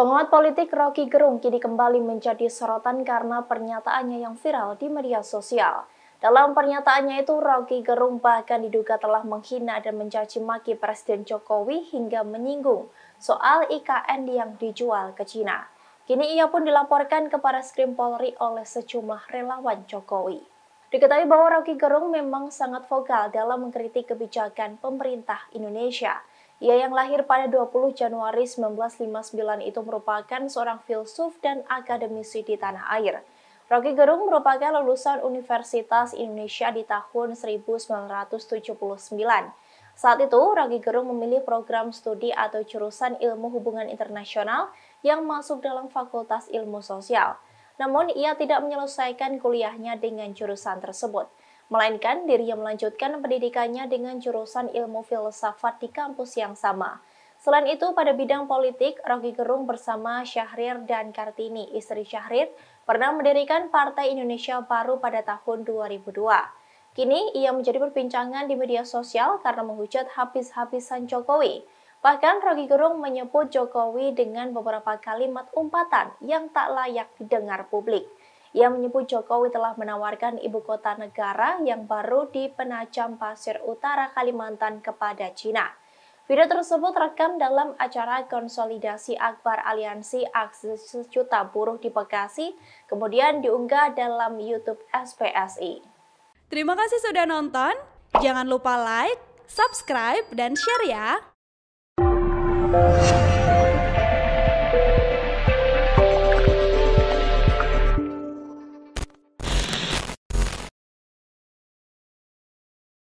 Penguat politik Rocky Gerung kini kembali menjadi sorotan karena pernyataannya yang viral di media sosial. Dalam pernyataannya itu, Rocky Gerung bahkan diduga telah menghina dan mencaci maki Presiden Jokowi hingga menyinggung soal IKN yang dijual ke Cina. Kini ia pun dilaporkan kepada Skrim Polri oleh sejumlah relawan Jokowi. Diketahui bahwa Rocky Gerung memang sangat vokal dalam mengkritik kebijakan pemerintah Indonesia. Ia yang lahir pada 20 Januari 1959 itu merupakan seorang filsuf dan akademisi di tanah air. Rocky Gerung merupakan lulusan Universitas Indonesia di tahun 1979. Saat itu, Rocky Gerung memilih program studi atau jurusan ilmu hubungan internasional yang masuk dalam Fakultas Ilmu Sosial. Namun, ia tidak menyelesaikan kuliahnya dengan jurusan tersebut melainkan dirinya melanjutkan pendidikannya dengan jurusan ilmu filsafat di kampus yang sama. Selain itu, pada bidang politik, Rocky Gerung bersama Syahrir dan Kartini, istri Syahrir, pernah mendirikan Partai Indonesia Baru pada tahun 2002. Kini, ia menjadi perbincangan di media sosial karena menghujat habis-habisan Jokowi. Bahkan, Rocky Gerung menyebut Jokowi dengan beberapa kalimat umpatan yang tak layak didengar publik. Ia menyebut Jokowi telah menawarkan ibu kota negara yang baru di Penajam Pasir Utara Kalimantan kepada Cina. Video tersebut rekam dalam acara konsolidasi akbar aliansi aksi sejuta buruh di Bekasi, kemudian diunggah dalam YouTube SPSI. Terima kasih sudah nonton, jangan lupa like, subscribe, dan share ya!